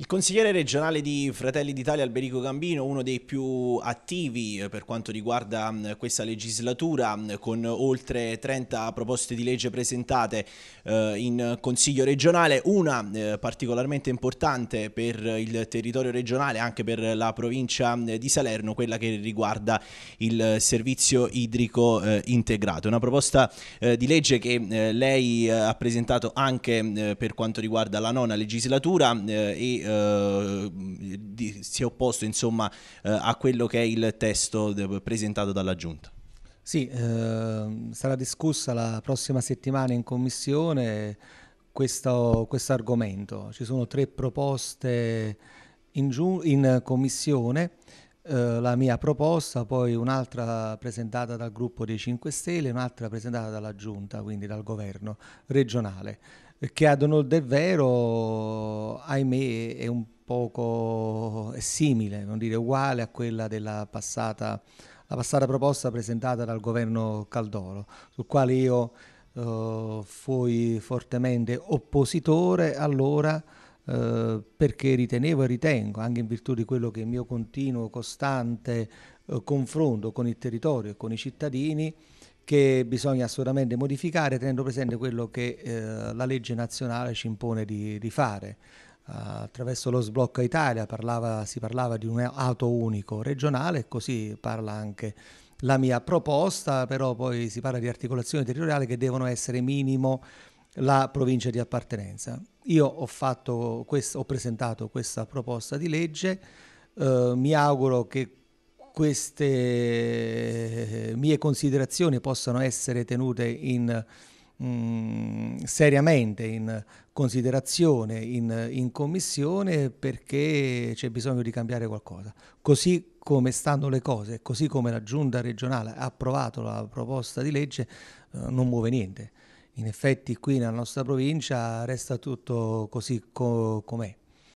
Il consigliere regionale di Fratelli d'Italia Alberico Gambino, uno dei più attivi eh, per quanto riguarda mm, questa legislatura, mm, con oltre 30 proposte di legge presentate eh, in Consiglio regionale, una eh, particolarmente importante per il territorio regionale, anche per la provincia mm, di Salerno, quella che riguarda il servizio idrico integrato. Una proposta di legge che lei ha presentato anche per quanto riguarda la nona legislatura e eh, di, si è opposto insomma, eh, a quello che è il testo de- presentato dalla Giunta. Sì, eh, sarà discussa la prossima settimana in commissione questo, argomento. Ci sono tre proposte in, giu- in commissione eh, la mia proposta, poi un'altra presentata dal gruppo dei 5 Stelle, un'altra presentata dalla Giunta, quindi dal governo regionale, che ad onor del vero ahimè è un poco simile, non dire uguale a quella della passata, passata proposta presentata dal governo Caldoro, sul quale io eh, fui fortemente oppositore allora eh, perché ritenevo e ritengo, anche in virtù di quello che è il mio continuo, costante eh, confronto con il territorio e con i cittadini, che bisogna assolutamente modificare tenendo presente quello che eh, la legge nazionale ci impone di, di fare attraverso lo sblocco Italia parlava, si parlava di un auto unico regionale così parla anche la mia proposta, però poi si parla di articolazioni territoriali che devono essere minimo la provincia di appartenenza. Io ho, questo, ho presentato questa proposta di legge, eh, mi auguro che queste mie considerazioni possano essere tenute in Mm, seriamente in considerazione in, in commissione perché c'è bisogno di cambiare qualcosa. Così come stanno le cose, così come la giunta regionale ha approvato la proposta di legge, eh, non muove niente. In effetti qui nella nostra provincia resta tutto così co com'è.